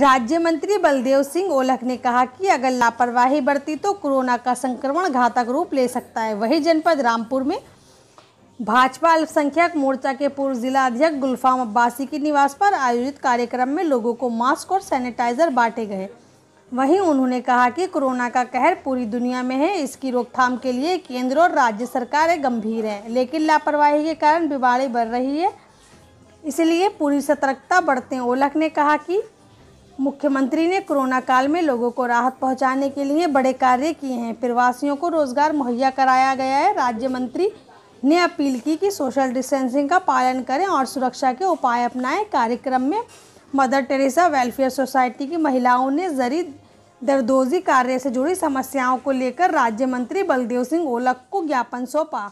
राज्य मंत्री बलदेव सिंह ओलख ने कहा कि अगर लापरवाही बरती तो कोरोना का संक्रमण घातक रूप ले सकता है वही जनपद रामपुर में भाजपा अल्पसंख्यक मोर्चा के पूर्व जिला अध्यक्ष गुलफाम अब्बासी के निवास पर आयोजित कार्यक्रम में लोगों को मास्क और सैनिटाइजर बांटे गए वहीं उन्होंने कहा कि कोरोना का कहर पूरी दुनिया में है इसकी रोकथाम के लिए केंद्र और राज्य सरकारें गंभीर हैं लेकिन लापरवाही के कारण बीमारी बढ़ रही है इसलिए पूरी सतर्कता बरतें ओलख ने कहा कि मुख्यमंत्री ने कोरोना काल में लोगों को राहत पहुंचाने के लिए बड़े कार्य किए हैं प्रवासियों को रोजगार मुहैया कराया गया है राज्य मंत्री ने अपील की कि सोशल डिस्टेंसिंग का पालन करें और सुरक्षा के उपाय अपनाएं कार्यक्रम में मदर टेरेसा वेलफेयर सोसाइटी की महिलाओं ने जरी दरदोजी कार्य से जुड़ी समस्याओं को लेकर राज्य मंत्री बलदेव सिंह ओलक को ज्ञापन सौंपा